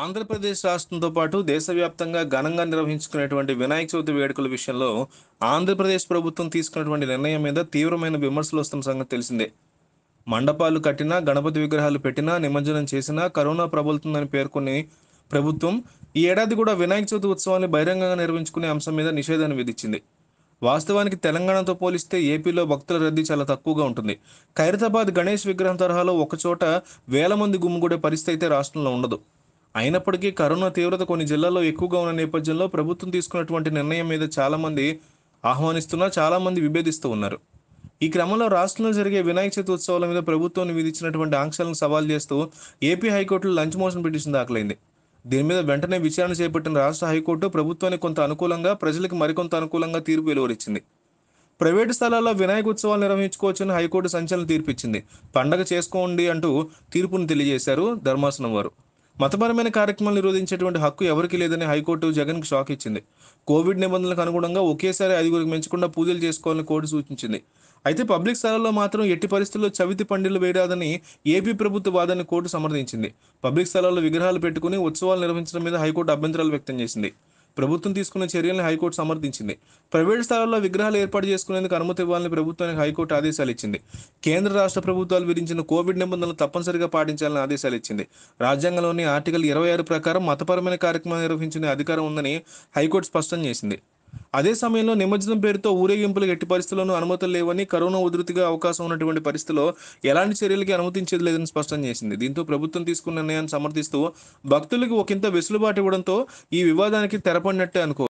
ఆంధ్రప్రదేశ్ రాష్ట్రంతో పాటు దేశవ్యాప్తంగా ఘనంగా నిర్వహించుకునేటువంటి వినాయక చవితి వేడుకల విషయంలో ఆంధ్రప్రదేశ్ ప్రభుత్వం తీసుకున్నటువంటి నిర్ణయం మీద తీవ్రమైన విమర్శలు వస్తున్న సంగతి తెలిసిందే మండపాలు కట్టినా గణపతి విగ్రహాలు పెట్టినా నిమజ్జనం చేసినా కరోనా ప్రబలుతుందని పేర్కొని ప్రభుత్వం ఈ ఏడాది కూడా వినాయక చవితి ఉత్సవాన్ని బహిరంగంగా నిర్వహించుకునే అంశం మీద నిషేధాన్ని విధించింది వాస్తవానికి తెలంగాణతో పోలిస్తే ఏపీలో భక్తుల రద్దీ చాలా తక్కువగా ఉంటుంది ఖైరతాబాద్ గణేష్ విగ్రహం తరహాలో ఒకచోట వేల మంది గుమ్ముగూడే పరిస్థితి అయితే రాష్ట్రంలో ఉండదు అయినప్పటికీ కరోనా తీవ్రత కొన్ని జిల్లాల్లో ఎక్కువగా ఉన్న నేపథ్యంలో ప్రభుత్వం తీసుకున్నటువంటి నిర్ణయం మీద చాలామంది ఆహ్వానిస్తున్నా చాలామంది విభేదిస్తూ ఉన్నారు ఈ క్రమంలో రాష్ట్రంలో జరిగే వినాయక చవితి ఉత్సవాల మీద ప్రభుత్వం విధించినటువంటి ఆంక్షలను సవాల్ చేస్తూ ఏపీ హైకోర్టులో లంచ్ మోషన్ పిటిషన్ దాఖలైంది దీని మీద వెంటనే విచారణ చేపట్టిన రాష్ట్ర హైకోర్టు ప్రభుత్వానికి కొంత అనుకూలంగా ప్రజలకు మరికొంత అనుకూలంగా తీర్పు వెలువరించింది ప్రైవేటు స్థలాల్లో వినాయక ఉత్సవాలు నిర్వహించుకోవచ్చని హైకోర్టు సంచలన తీర్పిచ్చింది పండగ చేసుకోండి అంటూ తీర్పును తెలియజేశారు ధర్మాసనం వారు మతపరమైన కార్యక్రమాలు నిరోధించేటువంటి హక్కు ఎవరికీ లేదని హైకోర్టు కు షాక్ ఇచ్చింది కోవిడ్ నిబంధనలకు అనుగుణంగా ఒకేసారి ఐదుగురికి మించకుండా పూజలు చేసుకోవాలని కోర్టు సూచించింది అయితే పబ్లిక్ స్థలాల్లో మాత్రం ఎట్టి పరిస్థితుల్లో చవితి పండుగలు వేయరాదని ఏపీ ప్రభుత్వ వాదనని కోర్టు సమర్థించింది పబ్లిక్ స్థలాల్లో విగ్రహాలు పెట్టుకుని ఉత్సవాలు నిర్వహించడం మీద హైకోర్టు అభ్యంతరాలు వ్యక్తం చేసింది ప్రభుత్వం తీసుకున్న చర్యలను హైకోర్టు సమర్థించింది ప్రైవేట్ స్థలాల్లో విగ్రహాలు ఏర్పాటు చేసుకునేందుకు అనుమతి ఇవ్వాలని ప్రభుత్వానికి హైకోర్టు ఆదేశాలు ఇచ్చింది కేంద్ర రాష్ట్ర ప్రభుత్వాలు విధించిన కోవిడ్ నిబంధనలు తప్పనిసరిగా పాటించాలని ఆదేశాలు ఇచ్చింది రాజ్యాంగంలోని ఆర్టికల్ ఇరవై ఆరు ప్రకారం మతపరమైన కార్యక్రమాలు నిర్వహించిన అధికారం ఉందని హైకోర్టు స్పష్టం చేసింది అదే సమయంలో నిమజ్జనం పేరుతో ఊరేగింపులు ఎట్టి పరిస్థితుల్లోనూ అనుమతులు లేవని కరోనా ఉధృతిగా అవకాశం ఉన్నటువంటి పరిస్థితిలో ఎలాంటి చర్యలకి అనుమతించేది లేదని స్పష్టం చేసింది దీంతో ప్రభుత్వం తీసుకున్న నిర్ణయాన్ని సమర్థిస్తూ భక్తులకు ఒకంత వెసులుబాటు ఇవ్వడంతో ఈ వివాదానికి తెరపడినట్టే అనుకో